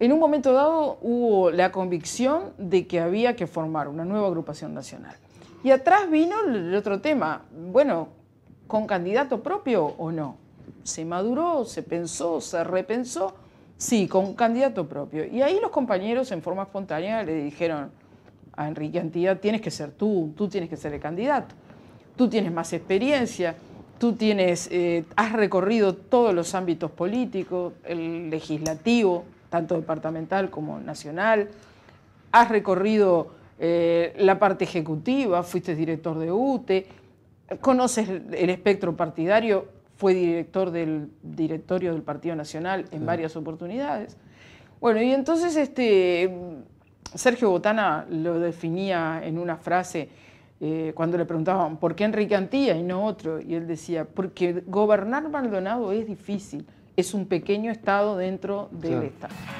En un momento dado hubo la convicción de que había que formar una nueva agrupación nacional. Y atrás vino el otro tema, bueno, ¿con candidato propio o no? Se maduró, se pensó, se repensó, sí, con candidato propio. Y ahí los compañeros en forma espontánea le dijeron a Enrique Antía, tienes que ser tú, tú tienes que ser el candidato, tú tienes más experiencia, tú tienes, eh, has recorrido todos los ámbitos políticos, el legislativo, tanto departamental como nacional. Has recorrido eh, la parte ejecutiva, fuiste director de UTE, conoces el espectro partidario, fue director del directorio del Partido Nacional en varias oportunidades. Bueno, y entonces este, Sergio Botana lo definía en una frase eh, cuando le preguntaban, ¿por qué Enrique Antía y no otro? Y él decía, porque gobernar Maldonado es difícil, es un pequeño Estado dentro del Estado.